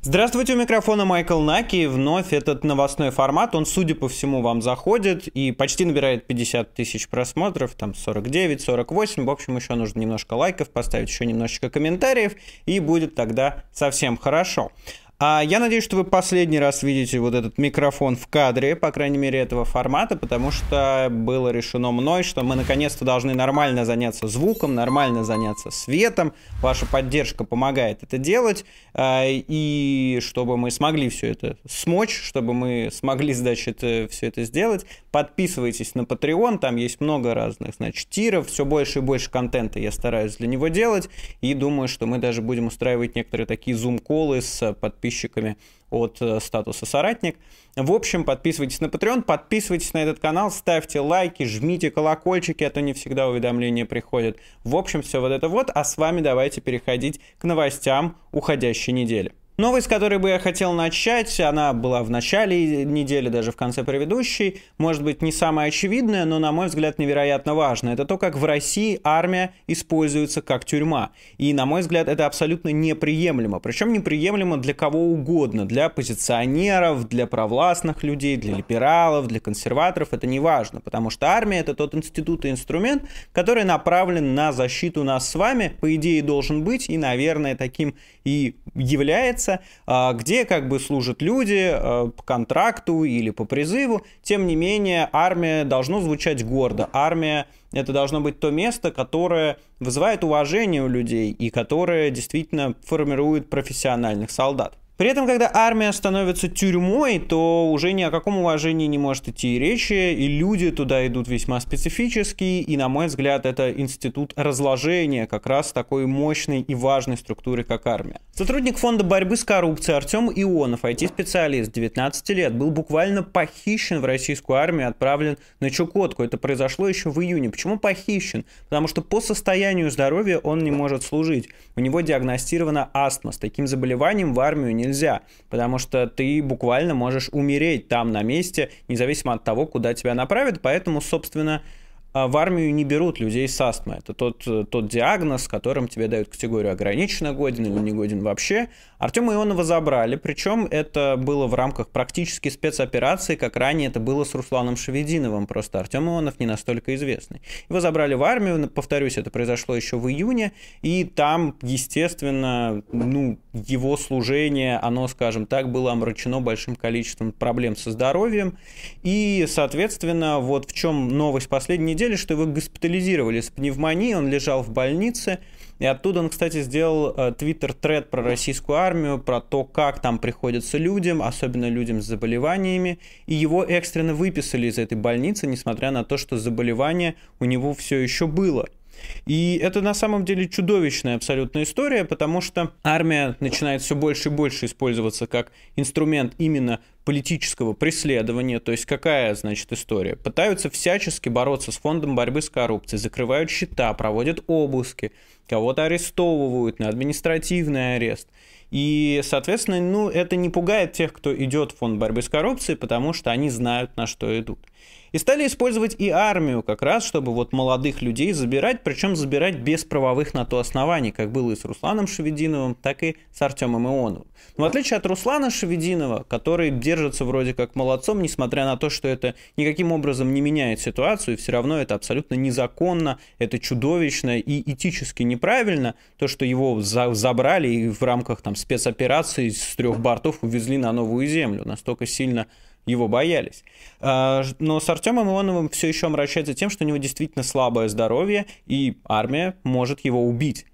Здравствуйте, у микрофона Майкл Наки. вновь этот новостной формат, он, судя по всему, вам заходит и почти набирает 50 тысяч просмотров, там 49, 48. В общем, еще нужно немножко лайков поставить, еще немножечко комментариев, и будет тогда совсем хорошо. А я надеюсь, что вы последний раз видите вот этот микрофон в кадре, по крайней мере, этого формата, потому что было решено мной, что мы наконец-то должны нормально заняться звуком, нормально заняться светом. Ваша поддержка помогает это делать. А, и чтобы мы смогли все это смочь, чтобы мы смогли, значит, э, все это сделать, подписывайтесь на Patreon, там есть много разных, значит, тиров, все больше и больше контента я стараюсь для него делать, и думаю, что мы даже будем устраивать некоторые такие зум-колы с подписчиками подписчиками от э, статуса «Соратник». В общем, подписывайтесь на Patreon, подписывайтесь на этот канал, ставьте лайки, жмите колокольчики, а то не всегда уведомления приходят. В общем, все вот это вот. А с вами давайте переходить к новостям уходящей недели. Новость, с которой бы я хотел начать, она была в начале недели, даже в конце предыдущей, может быть, не самая очевидная, но, на мой взгляд, невероятно важная. Это то, как в России армия используется как тюрьма. И, на мой взгляд, это абсолютно неприемлемо. Причем неприемлемо для кого угодно. Для позиционеров, для провластных людей, для либералов, для консерваторов. Это не важно, потому что армия — это тот институт и инструмент, который направлен на защиту нас с вами, по идее, должен быть, и, наверное, таким и является называется, а, где как бы служат люди а, по контракту или по призыву. Тем не менее, армия должно звучать гордо. Армия это должно быть то место, которое вызывает уважение у людей и которое действительно формирует профессиональных солдат. При этом, когда армия становится тюрьмой, то уже ни о каком уважении не может идти речи, и люди туда идут весьма специфически. и, на мой взгляд, это институт разложения как раз такой мощной и важной структуры, как армия. Сотрудник фонда борьбы с коррупцией Артем Ионов, IT-специалист, 19 лет, был буквально похищен в российскую армию отправлен на Чукотку. Это произошло еще в июне. Почему похищен? Потому что по состоянию здоровья он не может служить. У него диагностирована астма. С таким заболеванием в армию не нельзя, потому что ты буквально можешь умереть там на месте, независимо от того, куда тебя направят, поэтому, собственно, а, в армию не берут людей с астмой. Это тот, э, тот диагноз, которым тебе дают категорию ограниченно годен или не годен вообще. Артема Ионова забрали, причем это было в рамках практически спецоперации, как ранее это было с Русланом Шевединовым, просто Артем Ионов не настолько известный. Его забрали в армию, повторюсь, это произошло еще в июне, и там, естественно, ну, его служение, оно, скажем так, было омрачено большим количеством проблем со здоровьем. И, соответственно, вот в чем новость последней недели, что его госпитализировали с пневмонией, он лежал в больнице. И оттуда он, кстати, сделал э, твиттер-тред про российскую армию, про то, как там приходится людям, особенно людям с заболеваниями. И его экстренно выписали из этой больницы, несмотря на то, что заболевание у него все еще было. И это на самом деле чудовищная абсолютная история, потому что армия начинает все больше и больше использоваться как инструмент именно политического преследования, то есть какая, значит, история? Пытаются всячески бороться с фондом борьбы с коррупцией, закрывают счета, проводят обыски, кого-то арестовывают на административный арест. И, соответственно, ну, это не пугает тех, кто идет в фонд борьбы с коррупцией, потому что они знают, на что идут. И стали использовать и армию как раз, чтобы вот молодых людей забирать, причем забирать без правовых на то оснований, как было и с Русланом Шевединовым, так и с Артемом Ионовым. Но в отличие от Руслана Шевединова, который держится вроде как молодцом, несмотря на то, что это никаким образом не меняет ситуацию, и все равно это абсолютно незаконно, это чудовищно и этически неправильно, то, что его за забрали и в рамках там спецоперации с трех бортов увезли на новую землю, настолько сильно его боялись. А, но с Артемом Ионовым все еще омрачается тем, что у него действительно слабое здоровье, и армия может его убить.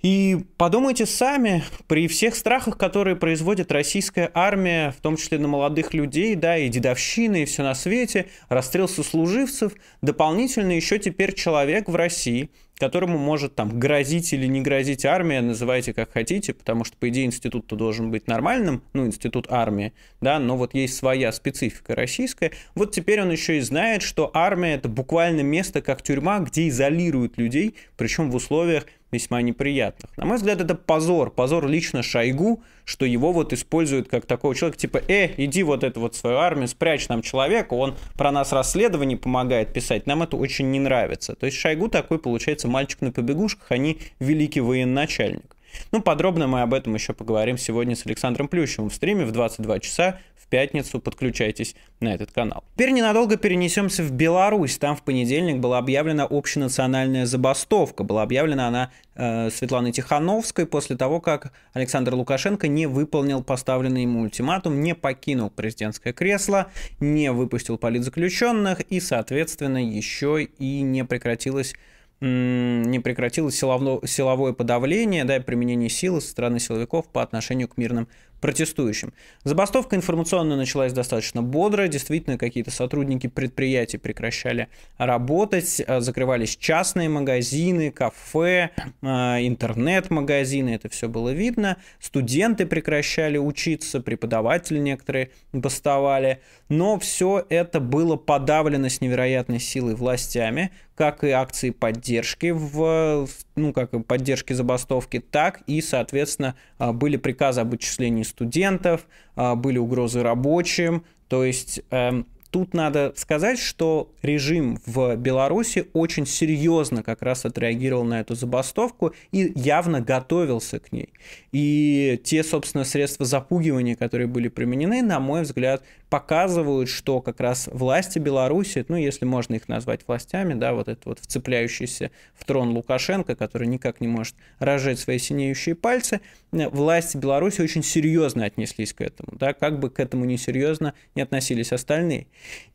И подумайте сами, при всех страхах, которые производит российская армия, в том числе на молодых людей, да, и дедовщины, и все на свете, расстрел сослуживцев, дополнительно еще теперь человек в России которому может там грозить или не грозить армия, называйте как хотите, потому что, по идее, институт-то должен быть нормальным, ну, институт армии, да, но вот есть своя специфика российская. Вот теперь он еще и знает, что армия — это буквально место, как тюрьма, где изолируют людей, причем в условиях весьма неприятных. На мой взгляд, это позор. Позор лично Шойгу, что его вот используют как такого человека, типа, э, иди вот эту вот свою армию, спрячь нам человека, он про нас расследование помогает писать, нам это очень не нравится. То есть Шойгу такой, получается, мальчик на побегушках, а не великий военачальник. Ну, подробно мы об этом еще поговорим сегодня с Александром Плющевым в стриме в 22 часа пятницу подключайтесь на этот канал. Теперь ненадолго перенесемся в Беларусь. Там в понедельник была объявлена общенациональная забастовка. Была объявлена она э, Светланой Тихановской после того, как Александр Лукашенко не выполнил поставленный ему ультиматум, не покинул президентское кресло, не выпустил политзаключенных и, соответственно, еще и не прекратилась не прекратилось силовно, силовое подавление, да, и применение силы со стороны силовиков по отношению к мирным протестующим. Забастовка информационная началась достаточно бодро, действительно какие-то сотрудники предприятий прекращали работать, э, закрывались частные магазины, кафе, э, интернет-магазины, это все было видно, студенты прекращали учиться, преподаватели некоторые бастовали, но все это было подавлено с невероятной силой властями, как и акции поддержки в, ну, как и поддержки забастовки, так и, соответственно, а, были приказы об отчислении студентов, а, были угрозы рабочим, то есть эм, Тут надо сказать, что режим в Беларуси очень серьезно как раз отреагировал на эту забастовку и явно готовился к ней. И те, собственно, средства запугивания, которые были применены, на мой взгляд, показывают, что как раз власти Беларуси, ну, если можно их назвать властями, да, вот этот вот вцепляющийся в трон Лукашенко, который никак не может рожать свои синеющие пальцы, э, власти Беларуси очень серьезно отнеслись к этому, да, как бы к этому несерьезно не относились остальные.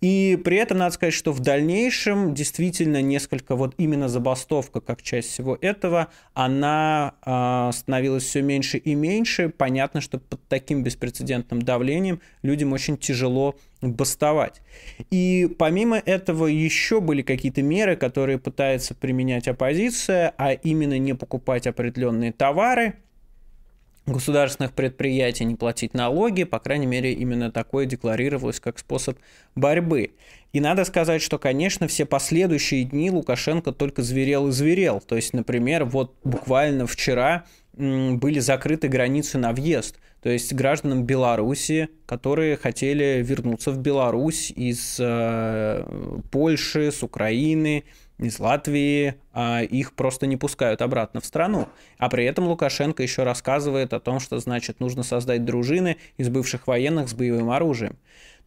И при этом надо сказать, что в дальнейшем действительно несколько вот именно забастовка, как часть всего этого, она э, становилась все меньше и меньше. Понятно, что под таким беспрецедентным давлением людям очень тяжело тяжело бастовать. И помимо этого еще были какие-то меры, которые пытается применять оппозиция, а именно не покупать определенные товары государственных предприятий, не платить налоги, по крайней мере, именно такое декларировалось как способ борьбы. И надо сказать, что, конечно, все последующие дни Лукашенко только зверел и зверел. То есть, например, вот буквально вчера были закрыты границы на въезд. То есть гражданам Беларуси, которые хотели вернуться в Беларусь из э, Польши, с Украины, из Латвии, э, их просто не пускают обратно в страну. А при этом Лукашенко еще рассказывает о том, что значит нужно создать дружины из бывших военных с боевым оружием.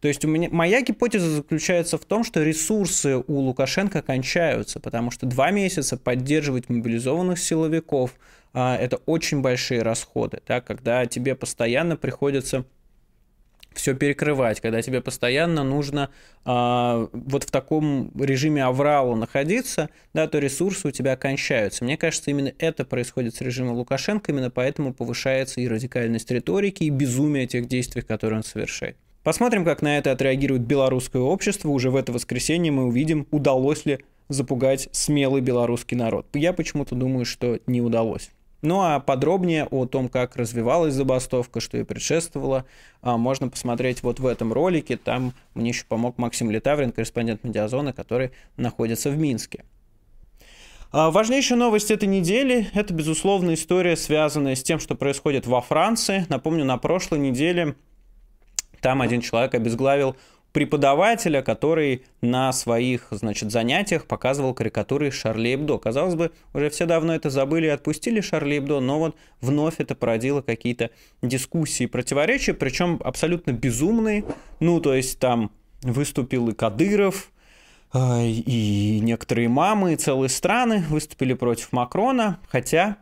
То есть у меня, моя гипотеза заключается в том, что ресурсы у Лукашенко кончаются, потому что два месяца поддерживать мобилизованных силовиков, а, это очень большие расходы, да, когда тебе постоянно приходится все перекрывать, когда тебе постоянно нужно э, вот в таком режиме аврала находиться, да, то ресурсы у тебя кончаются. Мне кажется, именно это происходит с режимом Лукашенко, именно поэтому повышается и радикальность риторики, и безумие тех действий, которые он совершает. Посмотрим, как на это отреагирует белорусское общество. Уже в это воскресенье мы увидим, удалось ли запугать смелый белорусский народ. Я почему-то думаю, что не удалось. Ну а подробнее о том, как развивалась забастовка, что и предшествовало, а, можно посмотреть вот в этом ролике. Там мне еще помог Максим Летаврин, корреспондент «Медиазоны», который находится в Минске. А, Важнейшая новость этой недели – это, безусловно, история, связанная с тем, что происходит во Франции. Напомню, на прошлой неделе там один человек обезглавил преподавателя, который на своих, значит, занятиях показывал карикатуры Шарли Эбдо. Казалось бы, уже все давно это забыли и отпустили Шарли Эбдо, но вот вновь это породило какие-то дискуссии, противоречия, причем абсолютно безумные. Ну, то есть там выступил и Кадыров, э, и некоторые мамы, и целые страны выступили против Макрона, хотя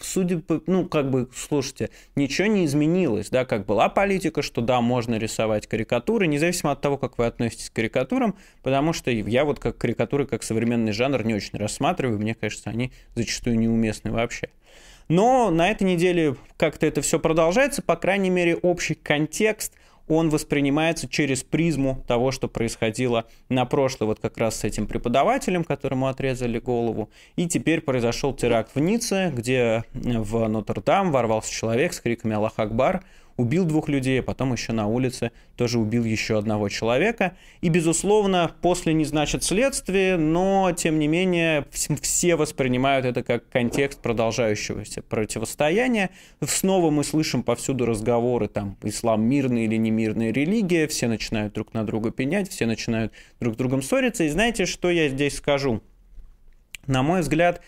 судя по, ну, как бы, слушайте, ничего не изменилось, да, как была политика, что да, можно рисовать карикатуры, независимо от того, как вы относитесь к карикатурам, потому что я вот как карикатуры, как современный жанр не очень рассматриваю, мне кажется, они зачастую неуместны вообще. Но на этой неделе как-то это все продолжается, по крайней мере, общий контекст – он воспринимается через призму того, что происходило на прошлой, вот как раз с этим преподавателем, которому отрезали голову. И теперь произошел теракт в Ницце, где в Нотр-Дам ворвался человек с криками «Аллах Акбар», убил двух людей, а потом еще на улице тоже убил еще одного человека. И, безусловно, после не значит следствие, но, тем не менее, все воспринимают это как контекст продолжающегося противостояния. Снова мы слышим повсюду разговоры, там, ислам мирный или не мирная религия, все начинают друг на друга пенять, все начинают друг с другом ссориться. И знаете, что я здесь скажу? На мой взгляд,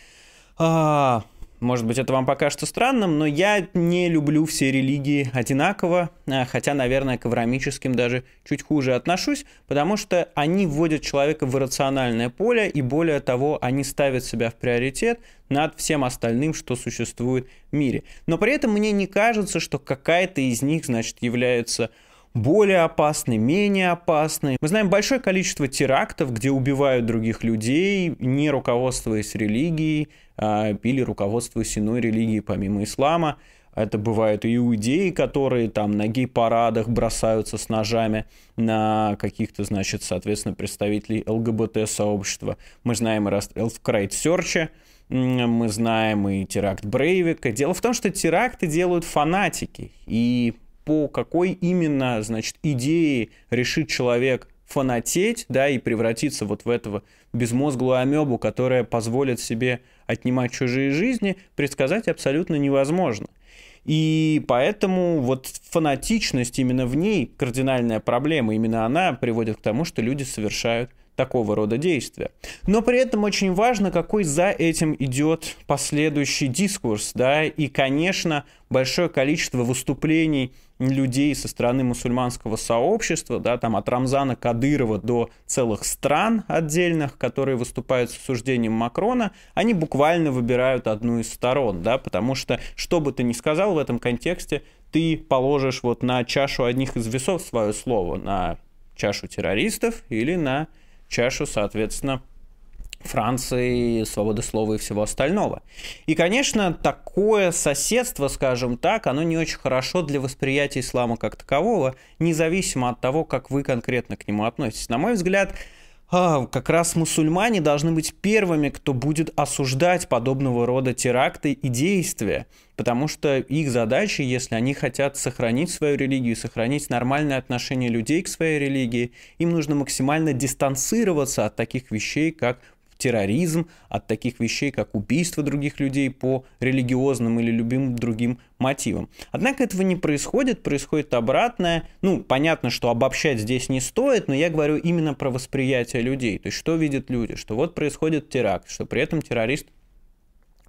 а, может быть, это вам покажется странным, но я не люблю все религии одинаково, а, хотя, наверное, к аврамическим даже чуть хуже отношусь, потому что они вводят человека в иррациональное поле, и более того, они ставят себя в приоритет над всем остальным, что существует в мире. Но при этом мне не кажется, что какая-то из них, значит, является более опасны, менее опасны. Мы знаем большое количество терактов, где убивают других людей, не руководствуясь религией а, или руководствуясь иной религией помимо ислама. Это бывают и иудеи, которые там на гей-парадах бросаются с ножами на каких-то, значит, соответственно, представителей ЛГБТ-сообщества. Мы знаем и расстрел в Крайтсерче, мы знаем и теракт Брейвика. Дело в том, что теракты делают фанатики, и по какой именно, значит, идее решит человек фанатеть, да, и превратиться вот в этого безмозглую амебу, которая позволит себе отнимать чужие жизни, предсказать абсолютно невозможно. И поэтому вот фанатичность именно в ней кардинальная проблема, именно она приводит к тому, что люди совершают такого рода действия. Но при этом очень важно, какой за этим идет последующий дискурс, да, и, конечно, большое количество выступлений людей со стороны мусульманского сообщества, да, там от Рамзана Кадырова до целых стран отдельных, которые выступают с осуждением Макрона, они буквально выбирают одну из сторон, да, потому что, что бы ты ни сказал в этом контексте, ты положишь вот на чашу одних из весов свое слово, на чашу террористов или на чашу, соответственно, Франции, свободы слова и всего остального. И, конечно, такое соседство, скажем так, оно не очень хорошо для восприятия ислама как такового, независимо от того, как вы конкретно к нему относитесь. На мой взгляд, а, как раз мусульмане должны быть первыми, кто будет осуждать подобного рода теракты и действия, потому что их задача, если они хотят сохранить свою религию, сохранить нормальное отношение людей к своей религии, им нужно максимально дистанцироваться от таких вещей, как терроризм, от таких вещей, как убийство других людей по религиозным или любым другим мотивам. Однако этого не происходит, происходит обратное. Ну, понятно, что обобщать здесь не стоит, но я говорю именно про восприятие людей. То есть, что видят люди, что вот происходит теракт, что при этом террорист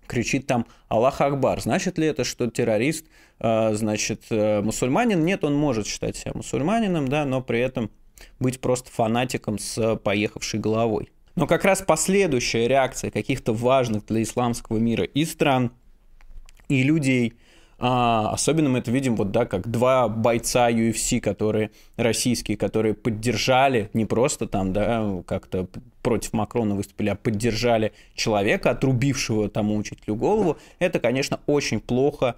кричит там «Аллах Акбар». Значит ли это, что террорист, э, значит, э, мусульманин? Нет, он может считать себя мусульманином, да, но при этом быть просто фанатиком с поехавшей головой. Но как раз последующая реакция каких-то важных для исламского мира и стран, и людей, а, особенно мы это видим вот, да, как два бойца UFC, которые российские, которые поддержали, не просто там, да, как-то против Макрона выступили, а поддержали человека, отрубившего тому учителю голову, это, конечно, очень плохо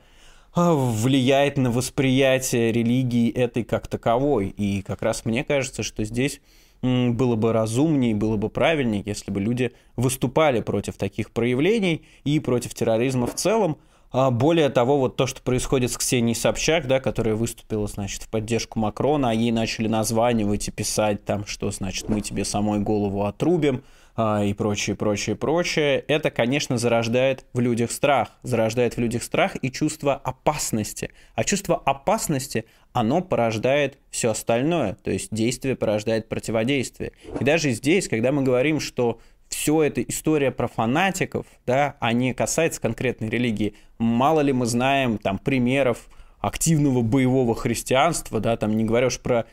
а, влияет на восприятие религии этой как таковой. И как раз мне кажется, что здесь было бы разумнее, было бы правильнее, если бы люди выступали против таких проявлений и против терроризма в целом. А Более того, вот то, что происходит с Ксенией Собчак, да, которая выступила, значит, в поддержку Макрона, а ей начали названивать и писать там, что, значит, мы тебе самой голову отрубим, а, и прочее, прочее, прочее, это, конечно, зарождает в людях страх, зарождает в людях страх и чувство опасности. А чувство опасности, оно порождает все остальное, то есть действие порождает противодействие. И даже здесь, когда мы говорим, что все это история про фанатиков, да, а не касается конкретной религии, мало ли мы знаем там примеров, активного боевого христианства, да, там не говоря про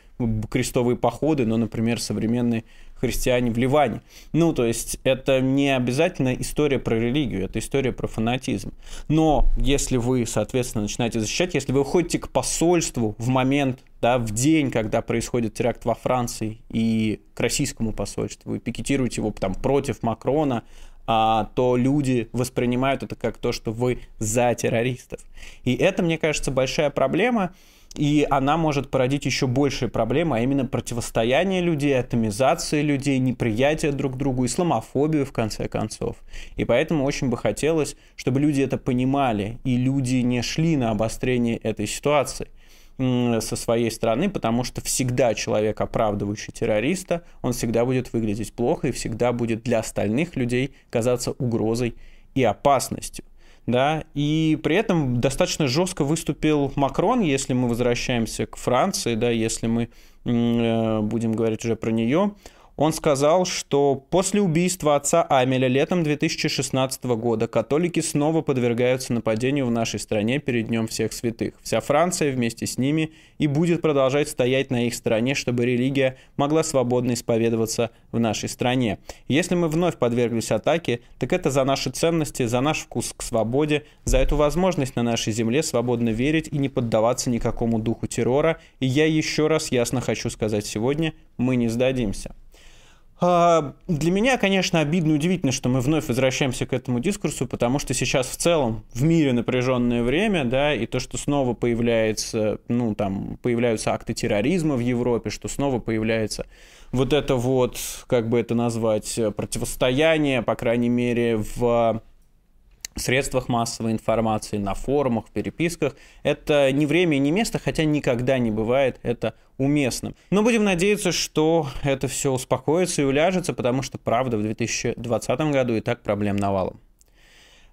крестовые походы, но, например, современные христиане в Ливане. Ну, то есть это не обязательно история про религию, это история про фанатизм. Но если вы, соответственно, начинаете защищать, если вы уходите к посольству в момент, да, в день, когда происходит теракт во Франции и к российскому посольству, и пикетируете его там против Макрона, а, то люди воспринимают это как то, что вы за террористов. И это, мне кажется, большая проблема и она может породить еще большие проблемы, а именно противостояние людей, атомизация людей, неприятие друг к другу, исламофобию, в конце концов. И поэтому очень бы хотелось, чтобы люди это понимали, и люди не шли на обострение этой ситуации со своей стороны, потому что всегда человек, оправдывающий террориста, он всегда будет выглядеть плохо и всегда будет для остальных людей казаться угрозой и опасностью да, и при этом достаточно жестко выступил Макрон, если мы возвращаемся к Франции, да, если мы э, будем говорить уже про нее, он сказал, что после убийства отца Амеля летом 2016 года католики снова подвергаются нападению в нашей стране перед Днем Всех Святых. Вся Франция вместе с ними и будет продолжать стоять на их стороне, чтобы религия могла свободно исповедоваться в нашей стране. Если мы вновь подверглись атаке, так это за наши ценности, за наш вкус к свободе, за эту возможность на нашей земле свободно верить и не поддаваться никакому духу террора. И я еще раз ясно хочу сказать сегодня, мы не сдадимся. А, для меня, конечно, обидно и удивительно, что мы вновь возвращаемся к этому дискурсу, потому что сейчас в целом в мире напряженное время, да, и то, что снова появляется, ну, там, появляются акты терроризма в Европе, что снова появляется вот это вот, как бы это назвать, противостояние, по крайней мере, в средствах массовой информации, на форумах, в переписках. Это не время и не место, хотя никогда не бывает это уместным. Но будем надеяться, что это все успокоится и уляжется, потому что, правда, в 2020 году и так проблем навалом.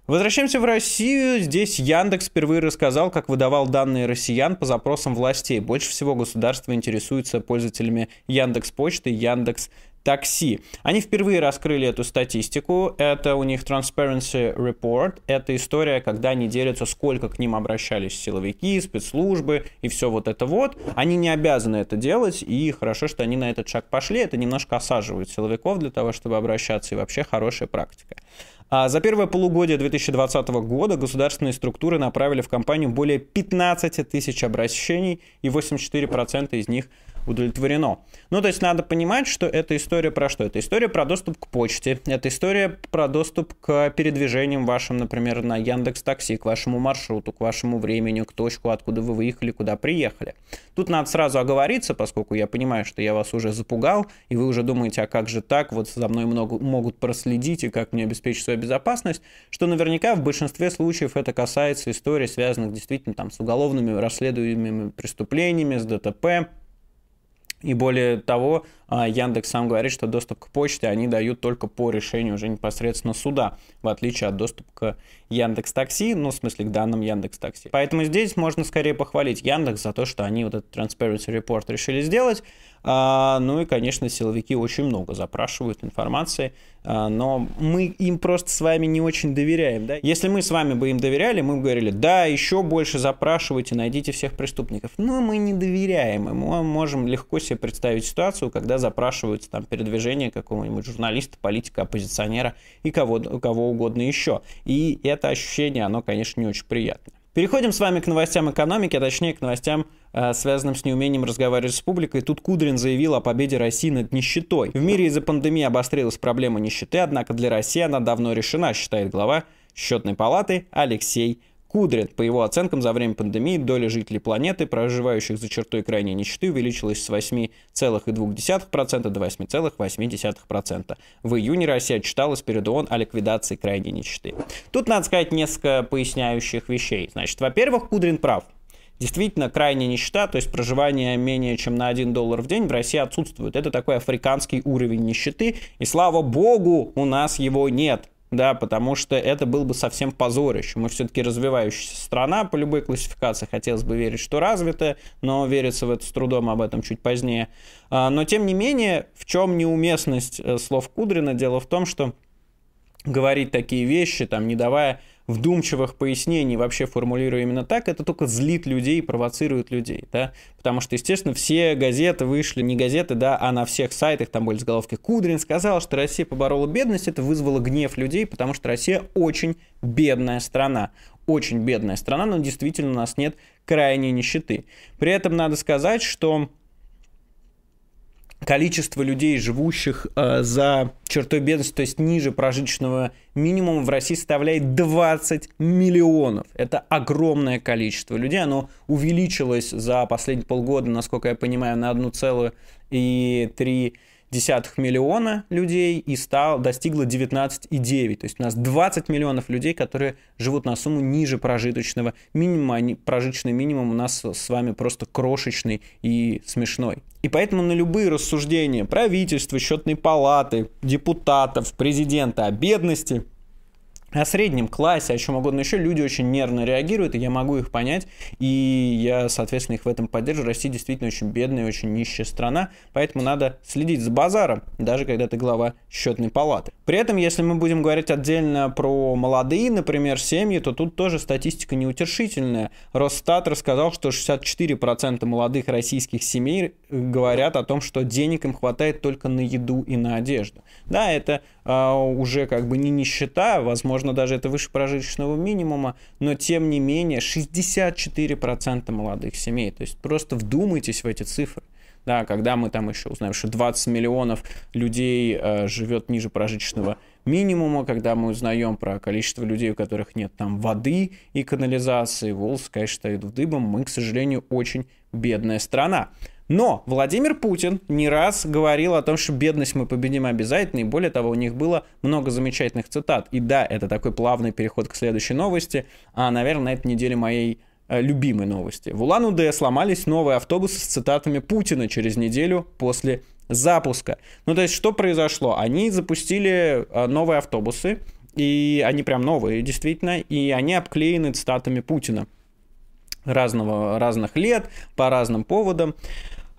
Возвращаемся в Россию. Здесь Яндекс впервые рассказал, как выдавал данные россиян по запросам властей. Больше всего государство интересуется пользователями Яндекс Почты Яндекс такси. Они впервые раскрыли эту статистику. Это у них Transparency Report. Это история, когда они делятся, сколько к ним обращались силовики, спецслужбы и все вот это вот. Они не обязаны это делать, и хорошо, что они на этот шаг пошли. Это немножко осаживает силовиков для того, чтобы обращаться, и вообще хорошая практика. А за первое полугодие 2020 года государственные структуры направили в компанию более 15 тысяч обращений, и 84% из них – удовлетворено. Ну, то есть надо понимать, что эта история про что? Это история про доступ к почте, это история про доступ к передвижениям вашим, например, на Яндекс Такси, к вашему маршруту, к вашему времени, к точку, откуда вы выехали, куда приехали. Тут надо сразу оговориться, поскольку я понимаю, что я вас уже запугал, и вы уже думаете, а как же так, вот за мной много, могут проследить, и как мне обеспечить свою безопасность, что наверняка в большинстве случаев это касается истории связанных действительно там с уголовными расследуемыми преступлениями, с ДТП, и более того, а, Яндекс сам говорит, что доступ к почте они дают только по решению уже непосредственно суда, в отличие от доступа к Яндекс Такси, ну, в смысле, к данным Яндекс Такси. Поэтому здесь можно скорее похвалить Яндекс за то, что они вот этот Transparency Report решили сделать, а, ну и, конечно, силовики очень много запрашивают информации, а, но мы им просто с вами не очень доверяем. Да? Если мы с вами бы им доверяли, мы бы говорили, да, еще больше запрашивайте, найдите всех преступников. Но мы не доверяем ему. Мы а можем легко себе представить ситуацию, когда запрашиваются там передвижение какого-нибудь журналиста, политика, оппозиционера и кого, кого угодно еще. И это ощущение, оно, конечно, не очень приятное. Переходим с вами к новостям экономики, а точнее к новостям Э, связанным с неумением разговаривать с публикой, тут Кудрин заявил о победе России над нищетой. В мире из-за пандемии обострилась проблема нищеты, однако для России она давно решена, считает глава счетной палаты Алексей Кудрин. По его оценкам, за время пандемии доля жителей планеты, проживающих за чертой крайней нищеты, увеличилась с 8,2% до 8,8%. В июне Россия отчиталась перед ООН о ликвидации крайней нищеты. Тут надо сказать несколько поясняющих вещей. Значит, во-первых, Кудрин прав. Действительно, крайняя нищета, то есть проживание менее чем на 1 доллар в день в России отсутствует. Это такой африканский уровень нищеты, и слава богу, у нас его нет. Да, потому что это был бы совсем позорище. Мы все-таки развивающаяся страна по любой классификации. Хотелось бы верить, что развитая, но верится в это с трудом, об этом чуть позднее. А, но тем не менее, в чем неуместность э, слов Кудрина? Дело в том, что говорить такие вещи, там, не давая вдумчивых пояснений, вообще формулируя именно так, это только злит людей, и провоцирует людей, да, потому что, естественно, все газеты вышли, не газеты, да, а на всех сайтах там были заголовки «Кудрин сказал, что Россия поборола бедность», это вызвало гнев людей, потому что Россия очень бедная страна, очень бедная страна, но действительно у нас нет крайней нищеты. При этом надо сказать, что количество людей, живущих э, за чертой бедности, то есть ниже прожиточного минимума в России составляет 20 миллионов. Это огромное количество людей. Оно увеличилось за последние полгода, насколько я понимаю, на 1,3 десятых миллиона людей и стал, достигла 19,9. То есть у нас 20 миллионов людей, которые живут на сумму ниже прожиточного минимума. они прожиточный минимум у нас с вами просто крошечный и смешной. И поэтому на любые рассуждения правительства, счетной палаты, депутатов, президента о бедности – о среднем классе, о чем угодно еще, люди очень нервно реагируют, и я могу их понять, и я, соответственно, их в этом поддерживаю. Россия действительно очень бедная, очень нищая страна, поэтому надо следить за базаром, даже когда ты глава счетной палаты. При этом, если мы будем говорить отдельно про молодые, например, семьи, то тут тоже статистика неутешительная. Росстат рассказал, что 64% молодых российских семей э, говорят о том, что денег им хватает только на еду и на одежду. Да, это а, уже как бы не нищета, возможно, даже это выше прожиточного минимума, но тем не менее 64% молодых семей. То есть просто вдумайтесь в эти цифры. Да, когда мы там еще узнаем, что 20 миллионов людей э, живет ниже прожиточного минимума, когда мы узнаем про количество людей, у которых нет там воды и канализации, волосы, конечно, стоят в дыбом, мы, к сожалению, очень бедная страна. Но Владимир Путин не раз говорил о том, что бедность мы победим обязательно, и более того, у них было много замечательных цитат. И да, это такой плавный переход к следующей новости, а, наверное, на этой неделе моей э, любимой новости. В Улан-Удэ сломались новые автобусы с цитатами Путина через неделю после запуска. Ну, то есть, что произошло? Они запустили э, новые автобусы, и они прям новые, действительно, и они обклеены цитатами Путина разного, разных лет, по разным поводам.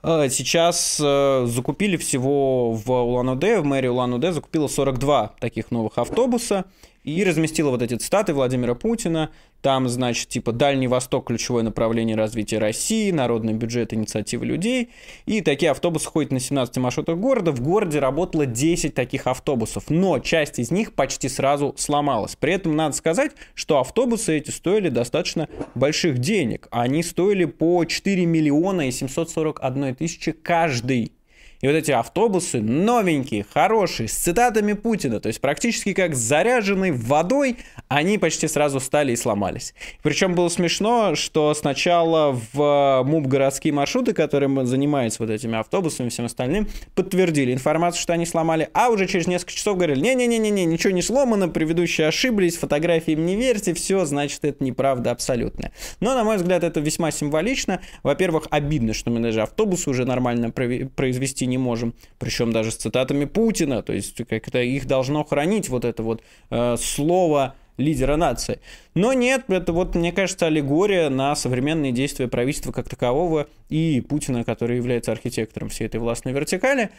Э, сейчас э, закупили всего в Улан-Удэ, в мэрии Улан-Удэ закупила 42 таких новых автобуса и разместила вот эти цитаты Владимира Путина. Там, значит, типа «Дальний Восток – ключевое направление развития России», «Народный бюджет – инициатива людей». И такие автобусы ходят на 17 маршрутах города. В городе работало 10 таких автобусов, но часть из них почти сразу сломалась. При этом надо сказать, что автобусы эти стоили достаточно больших денег. Они стоили по 4 миллиона и 741 тысячи каждый и вот эти автобусы новенькие, хорошие, с цитатами Путина, то есть практически как заряженный водой они почти сразу встали и сломались. Причем было смешно, что сначала в э, МУП городские маршруты, которые занимаются вот этими автобусами и всем остальным, подтвердили информацию, что они сломали, а уже через несколько часов говорили, не-не-не-не, ничего не сломано, предыдущие ошиблись, фотографии им не верьте, все, значит, это неправда абсолютная. Но, на мой взгляд, это весьма символично. Во-первых, обидно, что мы даже автобус уже нормально произвести не можем, причем даже с цитатами Путина, то есть как-то их должно хранить вот это вот э, слово лидера нации. Но нет, это вот, мне кажется, аллегория на современные действия правительства как такового и Путина, который является архитектором всей этой властной вертикали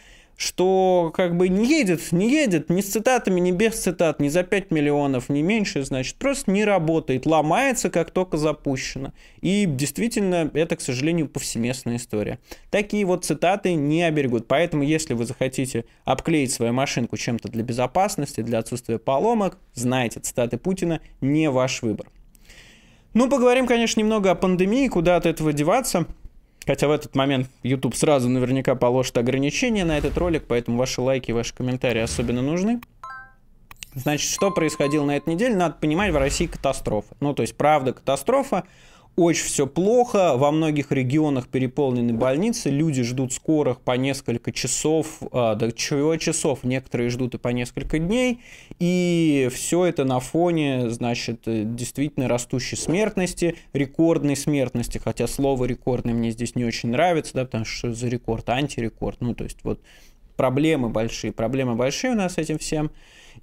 что как бы не едет, не едет, ни с цитатами, ни без цитат, ни за 5 миллионов, ни меньше, значит, просто не работает, ломается, как только запущено. И действительно, это, к сожалению, повсеместная история. Такие вот цитаты не оберегут. Поэтому, если вы захотите обклеить свою машинку чем-то для безопасности, для отсутствия поломок, знайте, цитаты Путина не ваш выбор. Ну, поговорим, конечно, немного о пандемии, куда от этого деваться – Хотя в этот момент YouTube сразу наверняка положит ограничения на этот ролик, поэтому ваши лайки и ваши комментарии особенно нужны. Значит, что происходило на этой неделе, надо понимать, в России катастрофа. Ну, то есть, правда, катастрофа очень все плохо, во многих регионах переполнены больницы, люди ждут скорых по несколько часов, а, до чего часов, некоторые ждут и по несколько дней, и все это на фоне, значит, э, действительно растущей смертности, рекордной смертности, хотя слово рекордный мне здесь не очень нравится, да, потому что за рекорд, антирекорд, ну, то есть вот проблемы большие, проблемы большие у нас с этим всем,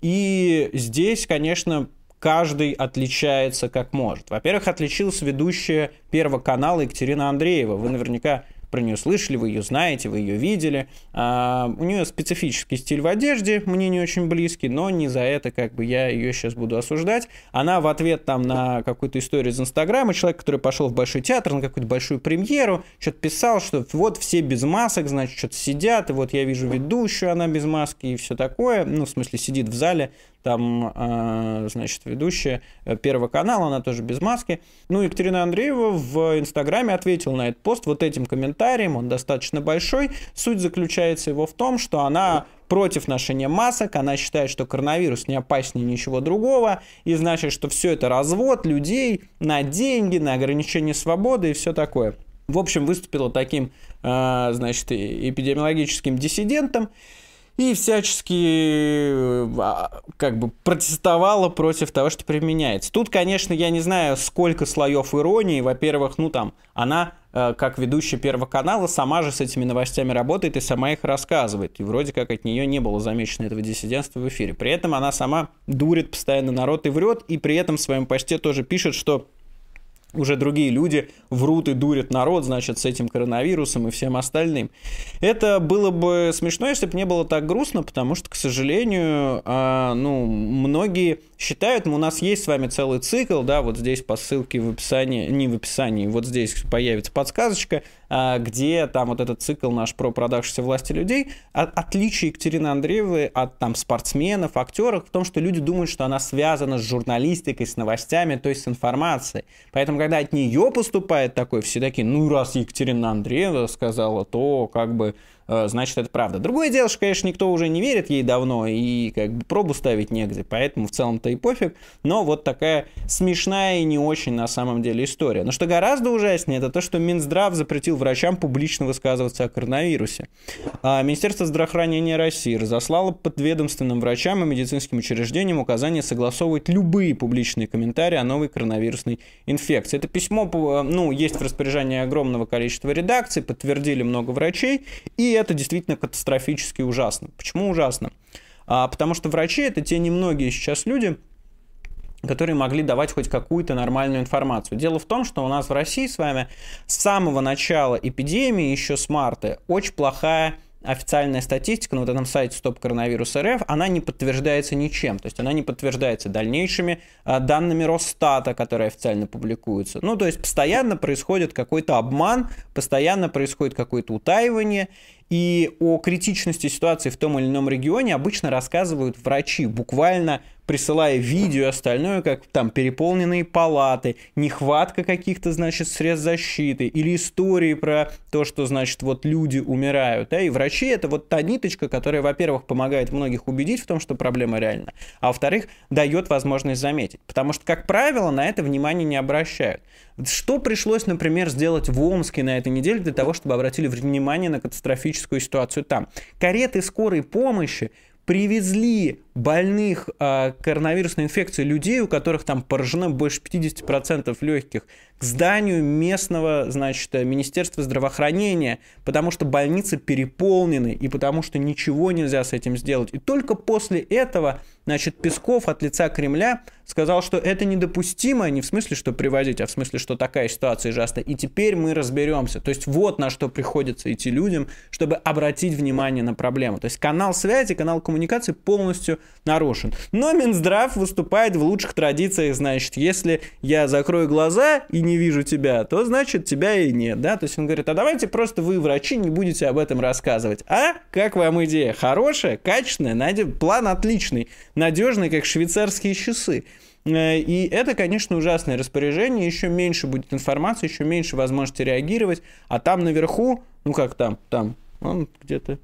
и здесь, конечно, каждый отличается как может. Во-первых, отличилась ведущая Первого канала Екатерина Андреева. Вы наверняка про нее слышали, вы ее знаете, вы ее видели. А, у нее специфический стиль в одежде, мне не очень близкий, но не за это как бы я ее сейчас буду осуждать. Она в ответ там на какую-то историю из Инстаграма, человек, который пошел в Большой театр на какую-то большую премьеру, что-то писал, что вот все без масок, значит, что-то сидят, и вот я вижу ведущую, она без маски и все такое, ну, в смысле, сидит в зале, там, а, значит, ведущая э, Первого канала, она тоже без маски. Ну, Екатерина Андреева в Инстаграме ответила на этот пост вот этим комментарием, он достаточно большой. Суть заключается его в том, что она против ношения масок, она считает, что коронавирус не опаснее ничего другого, и значит, что все это развод людей на деньги, на ограничение свободы и все такое. В общем, выступила таким, а, значит, эпидемиологическим диссидентом и всячески э, а, как бы протестовала против того, что применяется. Тут, конечно, я не знаю, сколько слоев иронии. Во-первых, ну там, она э, как ведущая Первого канала, сама же с этими новостями работает и сама их рассказывает. И вроде как от нее не было замечено этого диссидентства в эфире. При этом она сама дурит постоянно народ и врет, и при этом в своем посте тоже пишет, что уже другие люди врут и дурят народ, значит, с этим коронавирусом и всем остальным. Это было бы смешно, если бы не было так грустно, потому что, к сожалению, а, ну, многие считают, у нас есть с вами целый цикл, да, вот здесь по ссылке в описании, не в описании, вот здесь появится подсказочка, а, где там вот этот цикл наш про продавшиеся власти людей, от, а, отличие Екатерины Андреевой от там спортсменов, актеров, в том, что люди думают, что она связана с журналистикой, с новостями, то есть с информацией. Поэтому, когда от нее поступает такой, все такие, ну, раз Екатерина Андреева сказала, то как бы Э, значит, это правда. Другое дело, что, конечно, никто уже не верит ей давно, и как бы пробу ставить негде, поэтому в целом-то и пофиг, но вот такая смешная и не очень на самом деле история. Но что гораздо ужаснее, это то, что Минздрав запретил врачам публично высказываться о коронавирусе. А Министерство здравоохранения России разослало подведомственным врачам и медицинским учреждениям указание согласовывать любые публичные комментарии о новой коронавирусной инфекции. Это письмо, э, ну, есть в распоряжении огромного количества редакций, подтвердили много врачей, и это действительно катастрофически ужасно. Почему ужасно? А, потому что врачи это те немногие сейчас люди, которые могли давать хоть какую-то нормальную информацию. Дело в том, что у нас в России с вами с самого начала эпидемии, еще с марта, очень плохая официальная статистика на вот этом сайте Стоп Коронавирус РФ, она не подтверждается ничем. То есть она не подтверждается дальнейшими а, данными Росстата, которые официально публикуются. Ну, то есть постоянно происходит какой-то обман, постоянно происходит какое-то утаивание. И о критичности ситуации в том или ином регионе обычно рассказывают врачи, буквально присылая видео и остальное, как там переполненные палаты, нехватка каких-то, значит, средств защиты или истории про то, что, значит, вот люди умирают. Да? И врачи — это вот та ниточка, которая, во-первых, помогает многих убедить в том, что проблема реальна, а во-вторых, дает возможность заметить. Потому что, как правило, на это внимание не обращают. Что пришлось, например, сделать в Омске на этой неделе для того, чтобы обратили внимание на катастрофическую ситуацию там? Кареты скорой помощи привезли больных э, коронавирусной инфекцией людей, у которых там поражено больше 50% легких, к зданию местного, значит, Министерства здравоохранения, потому что больницы переполнены и потому что ничего нельзя с этим сделать. И только после этого, значит, Песков от лица Кремля сказал, что это недопустимо, не в смысле, что приводить, а в смысле, что такая ситуация ужасна. И теперь мы разберемся. То есть вот на что приходится идти людям, чтобы обратить внимание на проблему. То есть канал связи, канал коммуникации полностью нарушен. Но Минздрав выступает в лучших традициях, значит, если я закрою глаза и не вижу тебя, то значит тебя и нет, да, то есть он говорит, а давайте просто вы, врачи, не будете об этом рассказывать. А как вам идея? Хорошая, качественная, надеж... план отличный, надежный, как швейцарские часы. Э, и это, конечно, ужасное распоряжение, еще меньше будет информации, еще меньше возможности реагировать, а там наверху, ну как там, там, он где-то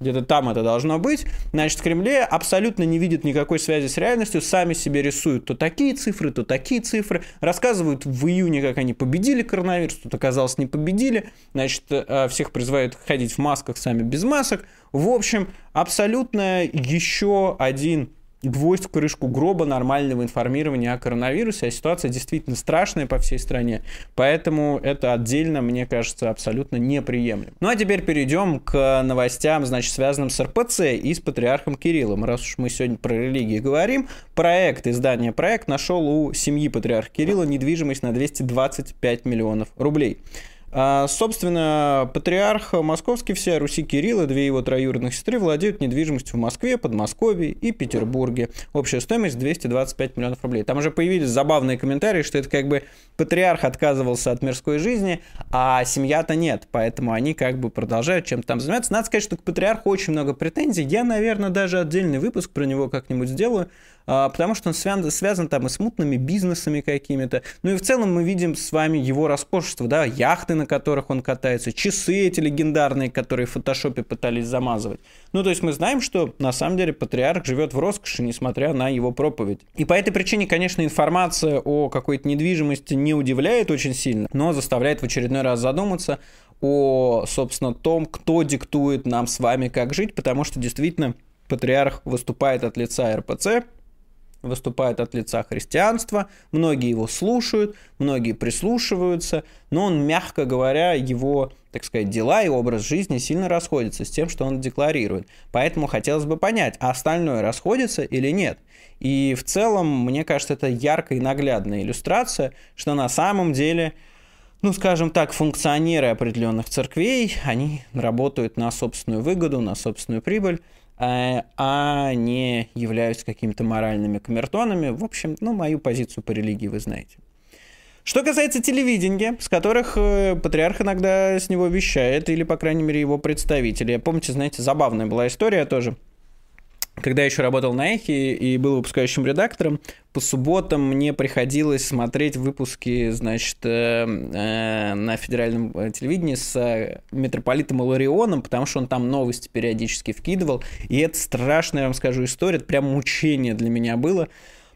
где-то там это должно быть, значит, в Кремле абсолютно не видит никакой связи с реальностью, сами себе рисуют то такие цифры, то такие цифры, рассказывают в июне, как они победили коронавирус, тут оказалось не победили, значит, э, всех призывают ходить в масках, сами без масок. В общем, абсолютно еще один гвоздь в крышку гроба нормального информирования о коронавирусе, а ситуация действительно страшная по всей стране, поэтому это отдельно, мне кажется, абсолютно неприемлемо. Ну а теперь перейдем к новостям, значит, связанным с РПЦ и с патриархом Кириллом. Раз уж мы сегодня про религии говорим, проект, издание проект нашел у семьи патриарха Кирилла недвижимость на 225 миллионов рублей. А, собственно, патриарх московский вся Руси Кирилла, две его троюродных сестры, владеют недвижимостью в Москве, Подмосковье и Петербурге. Общая стоимость 225 миллионов рублей. Там уже появились забавные комментарии, что это как бы патриарх отказывался от мирской жизни, а семья-то нет, поэтому они как бы продолжают чем-то там заниматься. Надо сказать, что к патриарху очень много претензий. Я, наверное, даже отдельный выпуск про него как-нибудь сделаю, а, потому что он связан, связан там и с мутными бизнесами какими-то. Ну и в целом мы видим с вами его роскошество, да, яхты, на которых он катается, часы эти легендарные, которые в фотошопе пытались замазывать. Ну то есть мы знаем, что на самом деле патриарх живет в роскоши, несмотря на его проповедь. И по этой причине, конечно, информация о какой-то недвижимости не удивляет очень сильно, но заставляет в очередной раз задуматься, о, собственно, том, кто диктует нам с вами, как жить, потому что действительно патриарх выступает от лица РПЦ, выступает от лица христианства, многие его слушают, многие прислушиваются, но он, мягко говоря, его, так сказать, дела и образ жизни сильно расходятся с тем, что он декларирует. Поэтому хотелось бы понять, а остальное расходится или нет. И в целом, мне кажется, это яркая и наглядная иллюстрация, что на самом деле ну, скажем так, функционеры определенных церквей, они работают на собственную выгоду, на собственную прибыль, Э, а не являюсь какими-то моральными камертонами. В общем, ну, мою позицию по религии вы знаете. Что касается телевидения, с которых э, патриарх иногда с него вещает, или, по крайней мере, его представители. Помните, знаете, забавная была история тоже – когда я еще работал на Эхе и был выпускающим редактором, по субботам мне приходилось смотреть выпуски, значит, э, э, на федеральном э, телевидении с э, митрополитом Иларионом, потому что он там новости периодически вкидывал. И это страшная, я вам скажу, история. Это прям мучение для меня было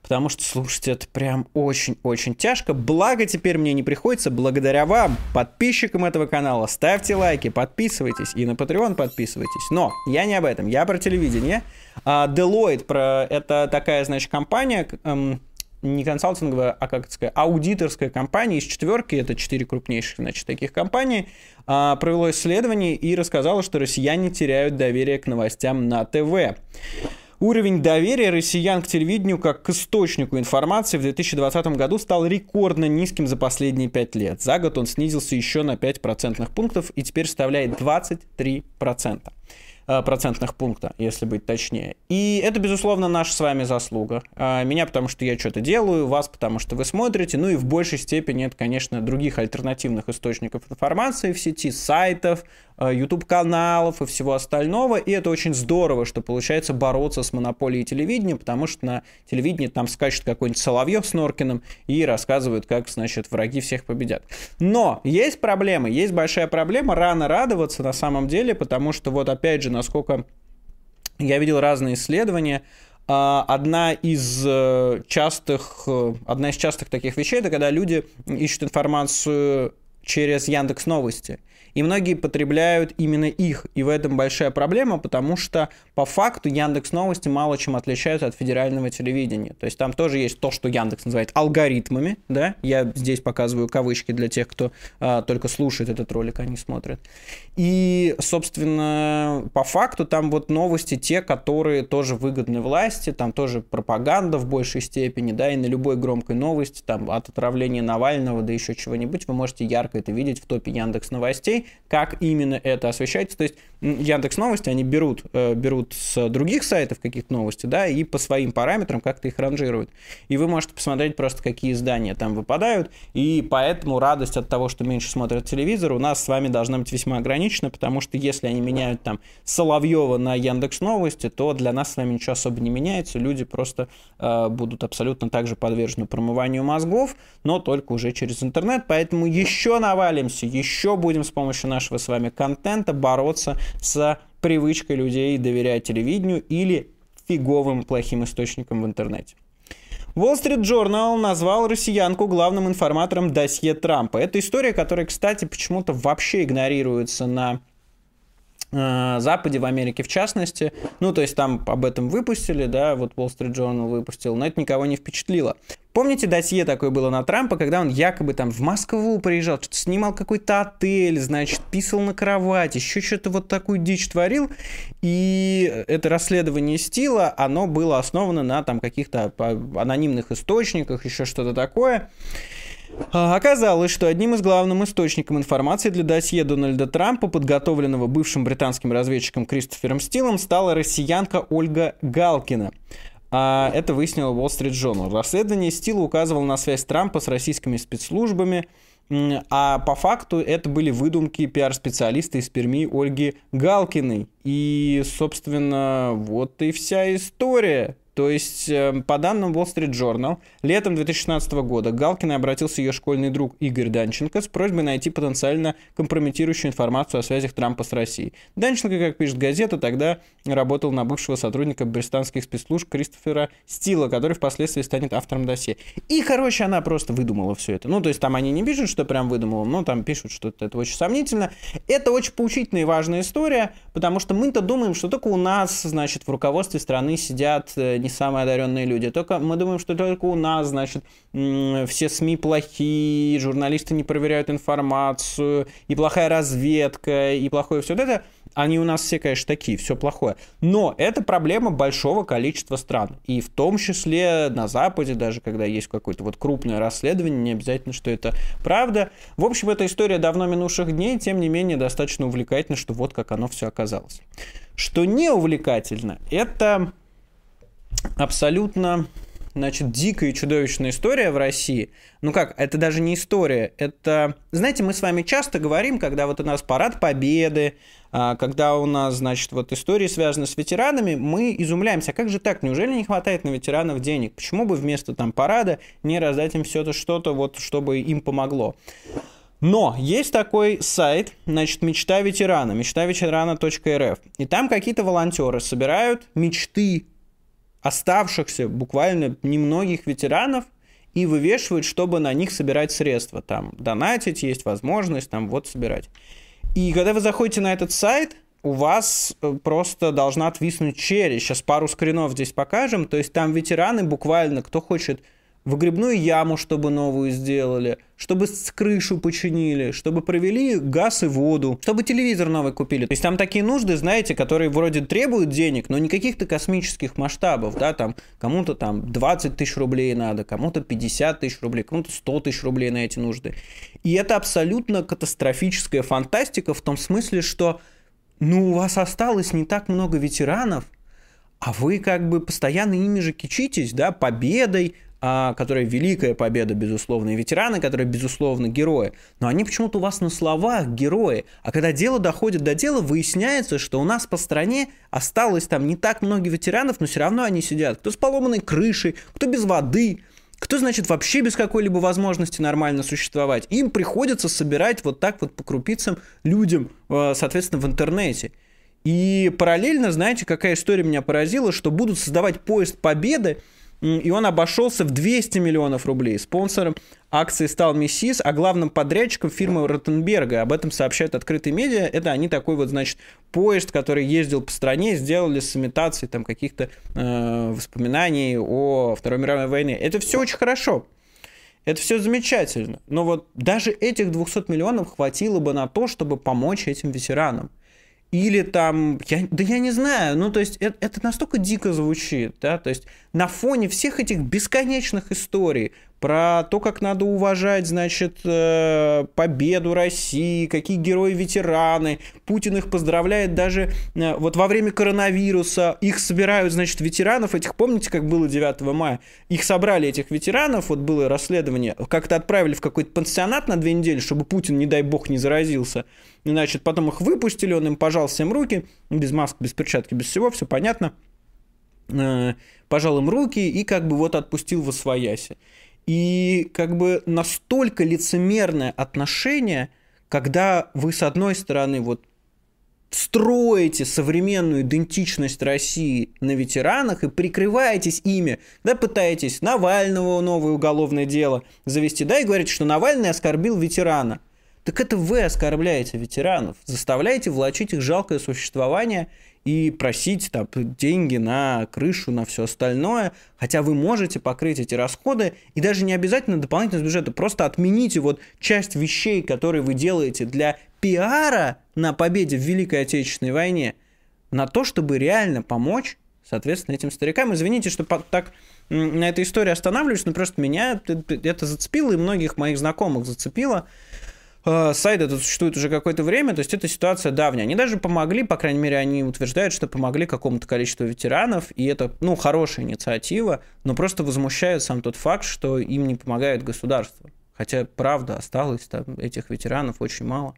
потому что слушать это прям очень-очень тяжко. Благо теперь мне не приходится, благодаря вам, подписчикам этого канала. Ставьте лайки, подписывайтесь и на Patreon подписывайтесь. Но я не об этом, я про телевидение. А Deloitte про это такая, значит, компания, эм, не консалтинговая, а как это сказать, аудиторская компания из четверки, это четыре крупнейших, значит, таких компаний, а, провело исследование и рассказало, что россияне теряют доверие к новостям на ТВ. Уровень доверия россиян к телевидению как к источнику информации в 2020 году стал рекордно низким за последние 5 лет. За год он снизился еще на 5 процентных пунктов и теперь составляет 23 процента. Э, процентных пункта, если быть точнее. И это, безусловно, наша с вами заслуга. А, меня, потому что я что-то делаю, вас, потому что вы смотрите, ну и в большей степени это, конечно, других альтернативных источников информации в сети, сайтов, YouTube-каналов э, и всего остального. И это очень здорово, что получается бороться с монополией телевидения, потому что на телевидении там скачет какой-нибудь Соловьев с Норкиным и рассказывают, как, значит, враги всех победят. Но есть проблемы, есть большая проблема, рано радоваться на самом деле, потому что вот опять же насколько я видел разные исследования, а, одна из э, частых, э, одна из частых таких вещей, это когда люди ищут информацию через Яндекс Новости. И многие потребляют именно их. И в этом большая проблема, потому что по факту Яндекс Новости мало чем отличаются от федерального телевидения. То есть там тоже есть то, что Яндекс называет алгоритмами. Да? Я здесь показываю кавычки для тех, кто а, только слушает этот ролик, а не смотрит. И, собственно, по факту там вот новости те, которые тоже выгодны власти, там тоже пропаганда в большей степени, да, и на любой громкой новости, там от отравления Навального до еще чего-нибудь вы можете ярко это видеть в топе Яндекс Новостей, как именно это освещается. То есть Яндекс Новости, они берут, э, берут с других сайтов каких-то новости, да, и по своим параметрам как-то их ранжируют. И вы можете посмотреть просто, какие издания там выпадают, и поэтому радость от того, что меньше смотрят телевизор, у нас с вами должна быть весьма ограничена, потому что если они меняют там Соловьева на Яндекс Новости, то для нас с вами ничего особо не меняется, люди просто э, будут абсолютно также подвержены промыванию мозгов, но только уже через интернет, поэтому еще навалимся, еще будем с помощью нашего с вами контента бороться с привычкой людей доверять телевидению или фиговым плохим источникам в интернете. Wall Street Journal назвал россиянку главным информатором досье Трампа. Это история, которая, кстати, почему-то вообще игнорируется на Э, Западе, в Америке в частности. Ну, то есть там об этом выпустили, да, вот Wall Street Journal выпустил, но это никого не впечатлило. Помните, досье такое было на Трампа, когда он якобы там в Москву приезжал, что-то снимал какой-то отель, значит, писал на кровать, еще что-то вот такую дичь творил. И это расследование Стила, оно было основано на там каких-то анонимных источниках, еще что-то такое. А, оказалось, что одним из главным источником информации для досье Дональда Трампа, подготовленного бывшим британским разведчиком Кристофером Стилом, стала россиянка Ольга Галкина. А это выяснило Wall Street Journal. Расследование Стила указывало на связь Трампа с российскими спецслужбами, а по факту это были выдумки пиар-специалиста из Перми Ольги Галкиной. И, собственно, вот и вся история. То есть, эм, по данным Wall Street Journal, летом 2016 года Галкиной обратился ее школьный друг Игорь Данченко с просьбой найти потенциально компрометирующую информацию о связях Трампа с Россией. Данченко, как пишет газета, тогда работал на бывшего сотрудника британских спецслужб Кристофера Стила, который впоследствии станет автором досье. И, короче, она просто выдумала все это. Ну, то есть, там они не пишут, что прям выдумала, но там пишут, что это очень сомнительно. Это очень поучительная и важная история потому что мы-то думаем, что только у нас, значит, в руководстве страны сидят э, не самые одаренные люди, только мы думаем, что только у нас, значит, все СМИ плохие, журналисты не проверяют информацию, и плохая разведка, и плохое все вот это – они у нас все, конечно, такие, все плохое. Но это проблема большого количества стран. И в том числе на Западе, даже когда есть какое-то вот крупное расследование, не обязательно, что это правда. В общем, эта история давно минувших дней, тем не менее, достаточно увлекательна, что вот как оно все оказалось. Что не увлекательно, это абсолютно значит, дикая и чудовищная история в России. Ну как, это даже не история, это... Знаете, мы с вами часто говорим, когда вот у нас парад победы, а, когда у нас, значит, вот истории связаны с ветеранами, мы изумляемся, а как же так, неужели не хватает на ветеранов денег? Почему бы вместо там парада не раздать им все это что-то, вот, чтобы им помогло? Но есть такой сайт, значит, «Мечта ветерана», мечтаветерана.рф, и там какие-то волонтеры собирают мечты оставшихся буквально немногих ветеранов и вывешивают, чтобы на них собирать средства. Там донатить есть возможность, там вот собирать. И когда вы заходите на этот сайт, у вас э, просто должна отвиснуть челюсть. Сейчас пару скринов здесь покажем. То есть там ветераны буквально, кто хочет в грибную яму, чтобы новую сделали, чтобы с крышу починили, чтобы провели газ и воду, чтобы телевизор новый купили. То есть там такие нужды, знаете, которые вроде требуют денег, но не каких-то космических масштабов, да, там кому-то там 20 тысяч рублей надо, кому-то 50 тысяч рублей, кому-то 100 тысяч рублей на эти нужды. И это абсолютно катастрофическая фантастика в том смысле, что ну у вас осталось не так много ветеранов, а вы как бы постоянно ими же кичитесь, да, победой, а, которые великая победа, безусловно, и ветераны, которые, безусловно, герои. Но они почему-то у вас на словах герои. А когда дело доходит до дела, выясняется, что у нас по стране осталось там не так много ветеранов, но все равно они сидят. Кто с поломанной крышей, кто без воды, кто, значит, вообще без какой-либо возможности нормально существовать. Им приходится собирать вот так вот по крупицам людям, э, соответственно, в интернете. И параллельно, знаете, какая история меня поразила, что будут создавать поезд победы, и он обошелся в 200 миллионов рублей. Спонсором акции стал Миссис, а главным подрядчиком фирмы Ротенберга. Об этом сообщают открытые медиа. Это они такой вот, значит, поезд, который ездил по стране, сделали с имитацией там каких-то э, воспоминаний о Второй мировой войне. Это все очень хорошо. Это все замечательно. Но вот даже этих 200 миллионов хватило бы на то, чтобы помочь этим ветеранам. Или там, я, да я не знаю, ну то есть это, это настолько дико звучит, да, то есть на фоне всех этих бесконечных историй про то, как надо уважать, значит, э, победу России, какие герои-ветераны. Путин их поздравляет даже э, вот во время коронавируса. Их собирают, значит, ветеранов этих, помните, как было 9 мая? Их собрали, этих ветеранов, вот было расследование, как-то отправили в какой-то пансионат на две недели, чтобы Путин, не дай бог, не заразился. Значит, потом их выпустили, он им пожал всем руки, без маск, без перчатки, без всего, все понятно э, пожал им руки и как бы вот отпустил во свояси и как бы настолько лицемерное отношение, когда вы с одной стороны вот строите современную идентичность России на ветеранах и прикрываетесь ими, да, пытаетесь Навального новое уголовное дело завести, да, и говорите, что Навальный оскорбил ветерана. Так это вы оскорбляете ветеранов, заставляете влачить их жалкое существование и просить там, деньги на крышу, на все остальное, хотя вы можете покрыть эти расходы, и даже не обязательно дополнительно из бюджета, просто отмените вот часть вещей, которые вы делаете для пиара на победе в Великой Отечественной войне, на то, чтобы реально помочь, соответственно, этим старикам. Извините, что так на этой истории останавливаюсь, но просто меня это зацепило, и многих моих знакомых зацепило э, сайт этот существует уже какое-то время, то есть эта ситуация давняя. Они даже помогли, по крайней мере, они утверждают, что помогли какому-то количеству ветеранов, и это, ну, хорошая инициатива, но просто возмущает сам тот факт, что им не помогает государство. Хотя, правда, осталось там этих ветеранов очень мало.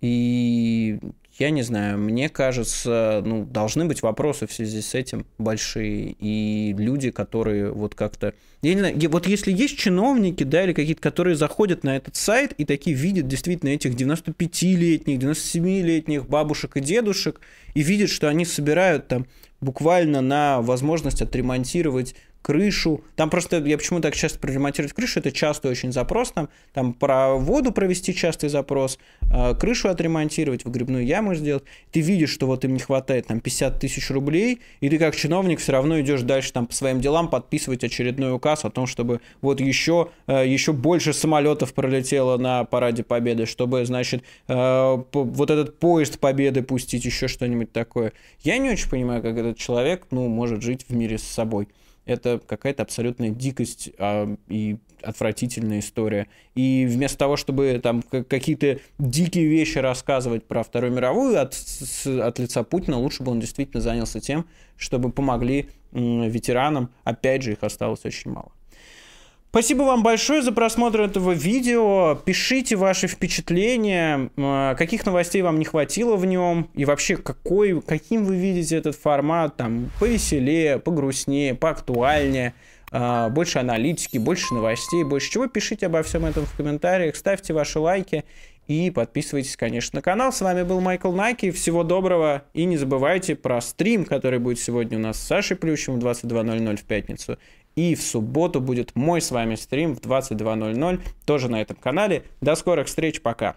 И я не знаю, мне кажется, ну, должны быть вопросы в связи с этим большие. И люди, которые вот как-то... Я не знаю, вот если есть чиновники, да, или какие-то, которые заходят на этот сайт и такие видят действительно этих 95-летних, 97-летних бабушек и дедушек, и видят, что они собирают там буквально на возможность отремонтировать крышу. Там просто, я почему так часто про ремонтировать крышу, это частый очень запрос там. Там про воду провести частый запрос, а, крышу отремонтировать, выгребную яму сделать. Ты видишь, что вот им не хватает там 50 тысяч рублей, и ты как чиновник все равно идешь дальше там по своим делам подписывать очередной указ о том, чтобы вот еще, а, еще больше самолетов пролетело на Параде Победы, чтобы, значит, а, вот этот поезд Победы пустить, еще что-нибудь такое. Я не очень понимаю, как это этот человек, ну, может жить в мире с собой. Это какая-то абсолютная дикость а, и отвратительная история. И вместо того, чтобы там какие-то дикие вещи рассказывать про Вторую мировую от, с, от лица Путина, лучше бы он действительно занялся тем, чтобы помогли м, ветеранам. Опять же, их осталось очень мало. Спасибо вам большое за просмотр этого видео. Пишите ваши впечатления, а, каких новостей вам не хватило в нем, и вообще какой, каким вы видите этот формат, там, повеселее, погрустнее, поактуальнее, а, больше аналитики, больше новостей, больше чего. Пишите обо всем этом в комментариях, ставьте ваши лайки и подписывайтесь, конечно, на канал. С вами был Майкл Наки. Всего доброго и не забывайте про стрим, который будет сегодня у нас с Сашей Плющем в 22.00 в пятницу. И в субботу будет мой с вами стрим в 22.00, тоже на этом канале. До скорых встреч, пока!